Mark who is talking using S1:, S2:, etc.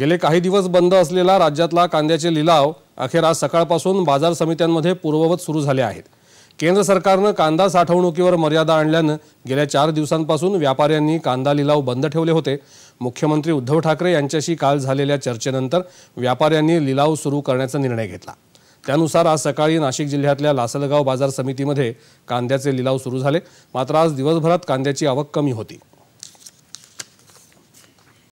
S1: गेले काही दिवस बंद असलेला राज्यातला कांद्याचे लिलाव अखेर आज सकाळपासून बाजार समित्यांमध्ये पूर्ववत सुरू झाले आहेत केंद्र सरकारनं कांदा साठवणुकीवर मर्यादा आणल्यानं गेल्या चार दिवसांपासून व्यापाऱ्यांनी कांदा लिलाव बंद ठेवले होते मुख्यमंत्री उद्धव ठाकरे यांच्याशी काल झालेल्या चर्चेनंतर व्यापाऱ्यांनी लिलाव सुरू करण्याचा निर्णय घेतला त्यानुसार आज सकाळी नाशिक जिल्ह्यातल्या लासलगाव बाजार समितीमध्ये कांद्याचे लिलाव सुरू झाले मात्र आज दिवसभरात कांद्याची आवक कमी होती